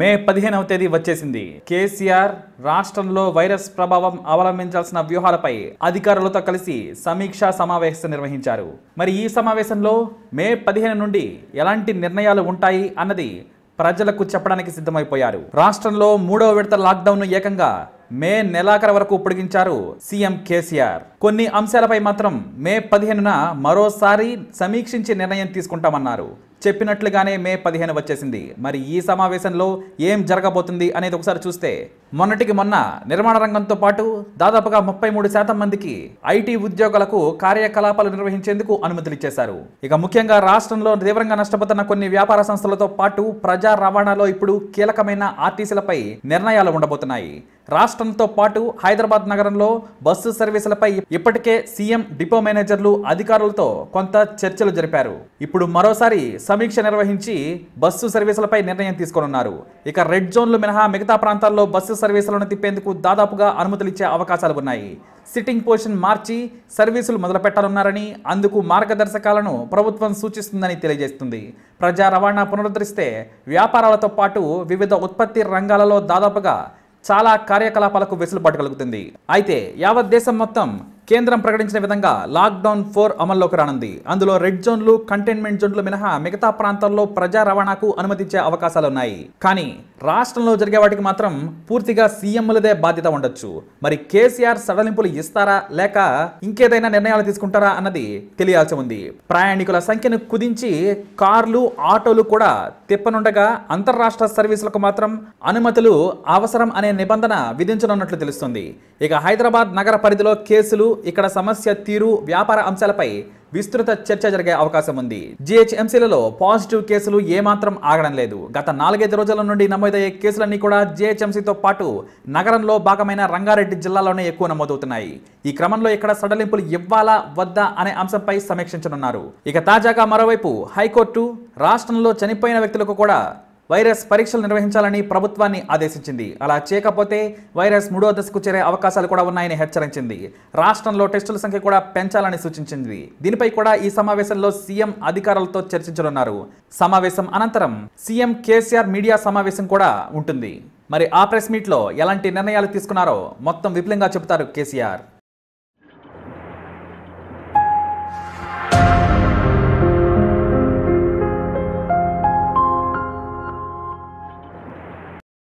మే పదిహేనవ తేదీ వచ్చేసింది కేసీఆర్ రాష్ట్రంలో వైరస్ ప్రభావం అవలంబించాల్సిన వ్యూహాలపై అధికారులతో కలిసి సమీక్షా సమావేశం నిర్వహించారు మరి ఈ సమావేశంలో మే పదిహేను నుండి ఎలాంటి నిర్ణయాలు ఉంటాయి అన్నది ప్రజలకు చెప్పడానికి సిద్ధమైపోయారు రాష్ట్రంలో మూడవ విడత లాక్డౌన్ను ఏకంగా మే నెలాఖరు వరకు పొడిగించారు సీఎం కేసీఆర్ కొన్ని అంశాలపై మాత్రం మే పదిహేనున మరోసారి సమీక్షించి నిర్ణయం తీసుకుంటామన్నారు చెప్పినట్లుగానే మే పదిహేను వచ్చేసింది మరి ఈ సమావేశంలో ఏం జరగబోతుంది అనేది ఒకసారి చూస్తే మొన్నటికి మొన్న నిర్మాణ రంగంతో పాటు దాదాపుగా ముప్పై మూడు శాతం మందికి ఐటీ ఉద్యోగులకు కార్యకలాపాలు నిర్వహించేందుకు అనుమతులు ఇచ్చేశారు ఇక ముఖ్యంగా రాష్ట్రంలో తీవ్రంగా నష్టపోతున్న కొన్ని వ్యాపార సంస్థలతో పాటు ప్రజా రవాణాలో ఇప్పుడు కీలకమైన ఆర్టీసీలపై నిర్ణయాలు ఉండబోతున్నాయి రాష్ట్రంతో పాటు హైదరాబాద్ నగరంలో బస్సు సర్వీసులపై ఇప్పటికే సీఎం డిపో మేనేజర్లు అధికారులతో కొంత చర్చలు జరిపారు ఇప్పుడు మరోసారి సమీక్ష నిర్వహించి బస్సు సర్వీసులపై నిర్ణయం తీసుకోనున్నారు ఇక రెడ్ జోన్లు మినహా మిగతా ప్రాంతాల్లో బస్సు సర్వీసులను తిప్పేందుకు దాదాపుగా అనుమతులు ఇచ్చే అవకాశాలు ఉన్నాయి సిట్టింగ్ పొజిషన్ మార్చి సర్వీసులు మొదలుపెట్టాలన్నారని అందుకు మార్గదర్శకాలను ప్రభుత్వం సూచిస్తుందని తెలియజేస్తుంది ప్రజా రవాణా పునరుద్ధరిస్తే వ్యాపారాలతో పాటు వివిధ ఉత్పత్తి రంగాలలో దాదాపుగా చాలా కార్యకలాపాలకు వెసులుబాటు కలుగుతుంది అయితే యావత్ దేశం మొత్తం కేంద్రం ప్రకటించిన విధంగా లాక్డౌన్ ఫోర్ అమల్లోకి రానుంది అందులో రెడ్ జోన్లు కంటైన్మెంట్ జోన్లు మినహా మిగతా ప్రాంతాల్లో ప్రజా రవాణాకు అనుమతిచ్చే అవకాశాలున్నాయి కానీ రాష్ట్రంలో జరిగే వాటికి మాత్రం పూర్తిగా సీఎంలదే బాధ్యత ఉండొచ్చు మరి కేసీఆర్ సడలింపులు ఇస్తారా లేక ఇంకేదైనా నిర్ణయాలు తీసుకుంటారా అన్నది తెలియాల్సి ఉంది ప్రయాణికుల సంఖ్యను కుదించి కార్లు ఆటోలు కూడా తిప్పనుండగా అంతర్రాష్ట్ర సర్వీసులకు మాత్రం అనుమతులు అవసరం అనే నిబంధన విధించనున్నట్లు తెలుస్తుంది ఇక హైదరాబాద్ నగర పరిధిలో కేసులు ఇక్కడ సమస్య తీరు వ్యాపార అంశాలపై విస్తృత చర్చ జరిగే అవకాశం ఉంది జిహెచ్ఎంసీలలో పాజిటివ్ కేసులు ఏమాత్రం ఆగడం లేదు గత నాలుగైదు రోజుల నుండి నమోదయ్యే కేసులన్నీ కూడా జిహెచ్ఎంసీతో పాటు నగరంలో భాగమైన రంగారెడ్డి జిల్లాలోనే ఎక్కువ నమోదవుతున్నాయి ఈ క్రమంలో ఇక్కడ సడలింపులు ఇవ్వాలా వద్దా అనే అంశంపై సమీక్షించనున్నారు ఇక తాజాగా మరోవైపు హైకోర్టు రాష్ట్రంలో చనిపోయిన వ్యక్తులకు కూడా వైరస్ పరీక్షలు నిర్వహించాలని ప్రభుత్వాన్ని ఆదేశించింది అలా చేయకపోతే వైరస్ మూడో దశకు చేరే అవకాశాలు కూడా ఉన్నాయని హెచ్చరించింది రాష్ట్రంలో టెస్టుల సంఖ్య కూడా పెంచాలని సూచించింది దీనిపై కూడా ఈ సమావేశంలో సీఎం అధికారులతో చర్చించనున్నారు సమావేశం అనంతరం సీఎం కేసీఆర్ మీడియా సమావేశం కూడా ఉంటుంది మరి ఆ ప్రెస్ మీట్లో ఎలాంటి నిర్ణయాలు తీసుకున్నారో మొత్తం విపులంగా చెబుతారు కేసీఆర్